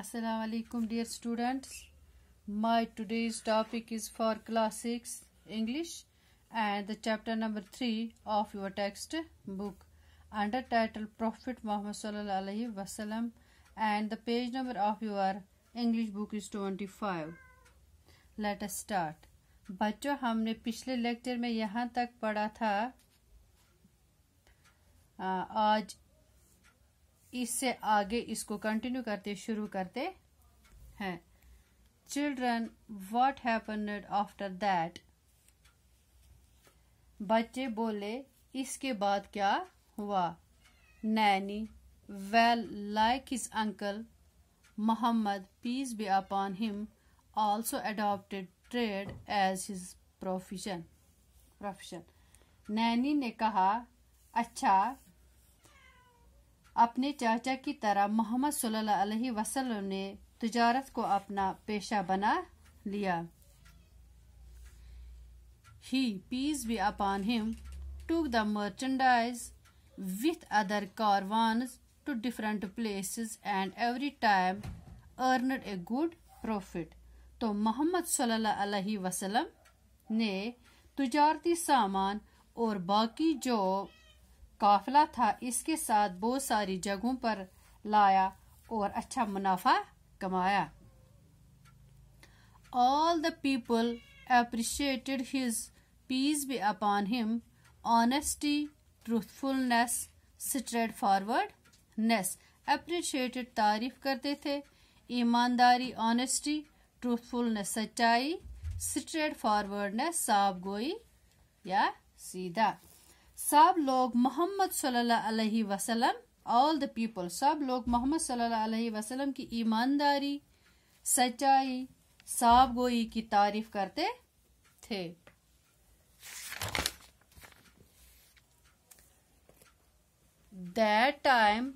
असलकुम dear students my today's topic is for classics English and the chapter number three of your text book under title prophet Muhammad सल वसलम and the page number of your English book is twenty five let's start बच्चों हमने पिछले lecture में यहाँ तक पढ़ा था आज इससे आगे इसको कंटिन्यू करते शुरू करते हैं children what happened after that बच्चे बोले इसके बाद क्या हुआ nanny well like his uncle Muhammad peace be upon him also adopted trade as his profession profession nanny ने कहा अच्छा अपने चाचा की तरह मोहम्मद सल्लल्लाहु वसल्लम ने तजारत को अपना पेशा बना लिया he peace be upon him to the merchandise with other caravan to different places and every time earned a good profit तो मोहम्मद सल्लल्लाहु वसल्लम ने तजारती सामान और बाकी जो काफिला था इसके साथ बहुत सारी जगहों पर लाया और अच्छा मुनाफा कमाया all the people his peace peace be him honesty honesty straight straightforwardness appreciated तारीफ करते थे ईमानदारी ऑनेस्टी ट्रूथफुलनेस सच्चाई स्ट्रेट फॉरवर्डनेस साफ गोई या सीधा सब लोग मोहम्मद सल्लल्लाहु अलैहि वसल्लम ऑल द पीपल सब लोग मोहम्मद सल्लल्लाहु अलैहि वसल्लम की ईमानदारी सच्चाई साब गोई की तारीफ करते थे that time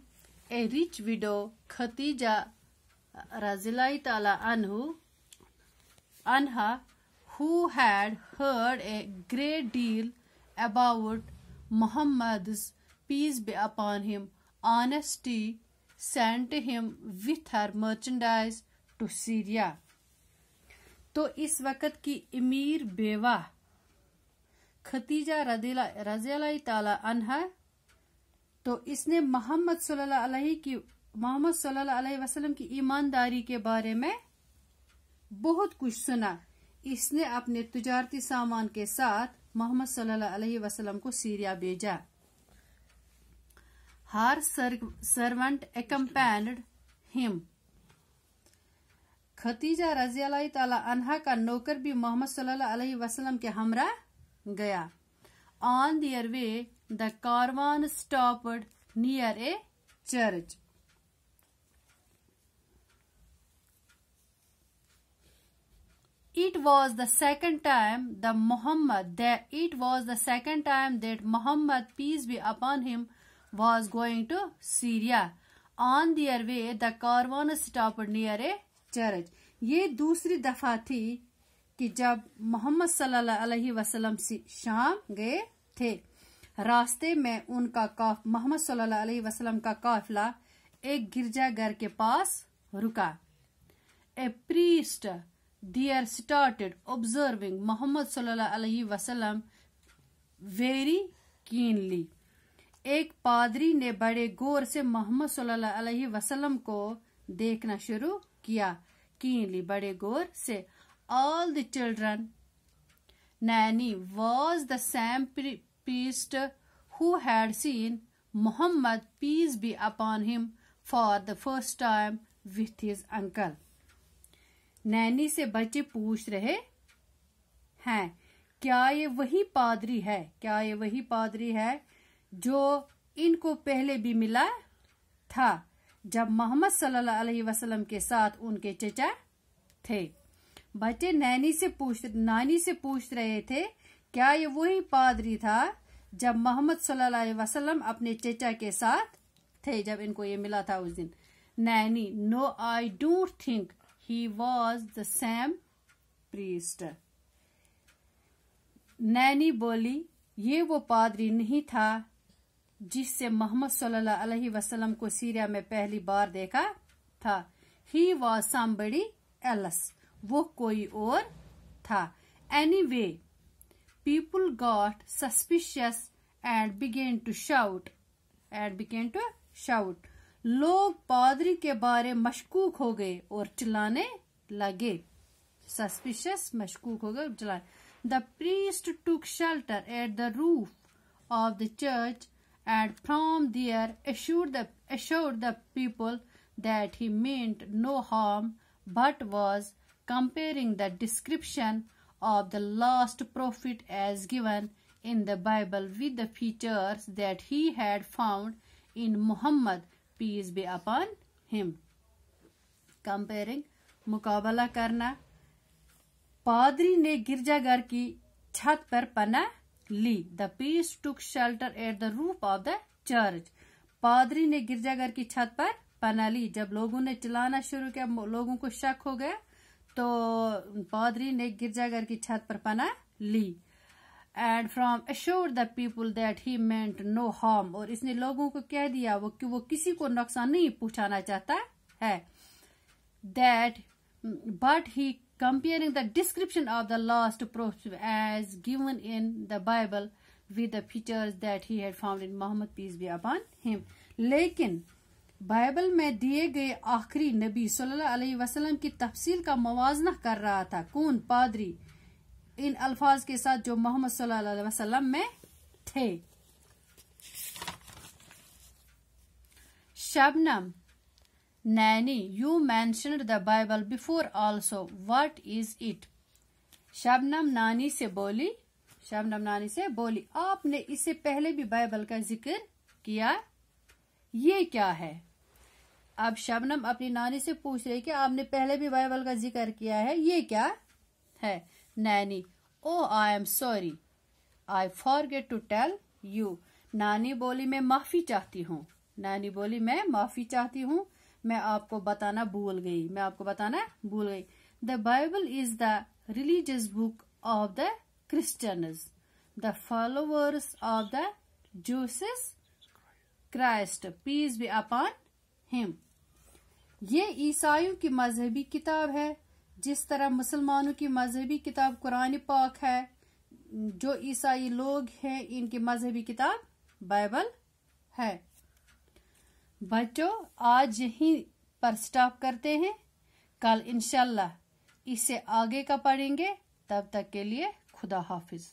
a rich widow Khadija रजिलाई ताला अनहू अनहा who had heard a great deal about Muhammad's, peace be upon him, honesty sent him with her merchandise to Syria. तो इस वक्त की अमीर बेवा खतीजा रजीलाई ताला अनहा तो इसने मोहम्मद सल्लल्लाहु की मोहम्मद सल्लल्लाहु अलैहि वसल्लम की ईमानदारी के बारे में बहुत कुछ सुना इसने अपने तजारती सामान के साथ मोहम्मद सल्लल्लाहु अलैहि वसल्लम को सीरिया भेजा her servant accompanied him Khadija रजी तला का नौकर भी मोहम्मद सल्लल्लाहु अलैहि वसल्लम के हमरा गया on their way the caravan stopped near a church it was the second time the Muhammad that it was the second time that Muhammad peace be upon him was going to Syria. On their way, the caravan stopped near a church. ye ये दूसरी दफा थी कि जब मोहम्मद सल्लल्लाहु अलैहि वसल्लम शाम गए थे रास्ते में उनका muhammad sallallahu alaihi wasallam ka का ek girja ghar ke paas ruka a priest there started observing Muhammad wasallam very keenly. एक पादरी ने बड़े गौर से मोहम्मद सल्लल्लाहु अलैहि वसल्लम को देखना शुरू किया कीनली बड़े गौर से all the children nanny was the same priest who had seen Muhammad peace be upon him for the first time with his uncle nanny से बच्चे पूछ रहे हैं क्या ये वही पादरी है क्या ये वही पादरी है जो इनको पहले भी मिला था जब मोहम्मद सल्लल्लाहु अलैहि वसल्लम के साथ उनके चचा थे बच्चे नैनी से पूछ नानी से पूछ रहे थे क्या ये वही पादरी था जब मोहम्मद सल्लल्लाहु अलैहि वसल्लम अपने चचा के साथ थे जब इनको ये मिला था उस दिन nanny no I don't think he was the same priest nanny बोली ये वो पादरी नहीं था जिससे मोहम्मद सल्लल्लाहु अलैहि वसल्लम को सीरिया में पहली बार देखा था ही वॉज सामबड़ी एलस वो कोई और था anyway people got suspicious and began to shout and began to shout लोग पादरी के बारे मशकूक हो गए और चिल्लाने लगे सस्पिशियस मशकूक हो गए और चिल्लाने the priest took shelter at the roof of the church and from there assure the assure the people that he meant no harm but was comparing the description of the last prophet as given in the Bible with the features that he had found in Muhammad peace be upon him comparing मुकाबला करना पादरी ने गिरजाघर की छत पर पना ली the priest took shelter at the roof of the church पादरी ने गिरजाघर की छत पर पना ली जब लोगों ने चिल्लाना शुरू किया लोगों को शक हो गया तो पादरी ने गिरजाघर की छत पर पना ली and from assure the people that he meant no harm और इसने लोगों को कह दिया वो कि वो किसी को नुकसान नहीं पहुंचाना चाहता है that but he comparing the description of the last prophet as given in the Bible with the features that he had found in Muhammad peace be upon him लेकिन बाइबल में दिए गए आखिरी नबी सल्लल्लाहु अलैहि वसल्लम की तफसील का मवाजना कर रहा था कौन पादरी इन अल्फाज के साथ जो मोहम्मद सल्लाम में थे Shabnam nanny you mention the Bible before also what is it Shabnam नानी से बोली शबनम नानी से बोली आपने इससे पहले भी बाइबल का जिक्र किया ये क्या है अब शबनम अपनी नानी से पूछ रही कि आपने पहले भी बाइबल का जिक्र किया है ये क्या है nanny oh I am sorry I forget to tell you नानी बोली मैं माफी चाहती हूँ नानी बोली मैं माफी चाहती हूँ मैं आपको बताना भूल गई मैं आपको बताना भूल गई the Bible is the religious book of the Christians the followers of the Jesus Christ peace be upon him ये ईसाइयों की मजहबी किताब है जिस तरह मुसलमानों की मजहबी किताब कुरान पाक है जो ईसाई लोग हैं इनकी मजहबी किताब बाइबल है बच्चों आज यहीं पर स्टॉप करते हैं कल इनशाला इसे आगे का पढ़ेंगे तब तक के लिए खुदा हाफिज़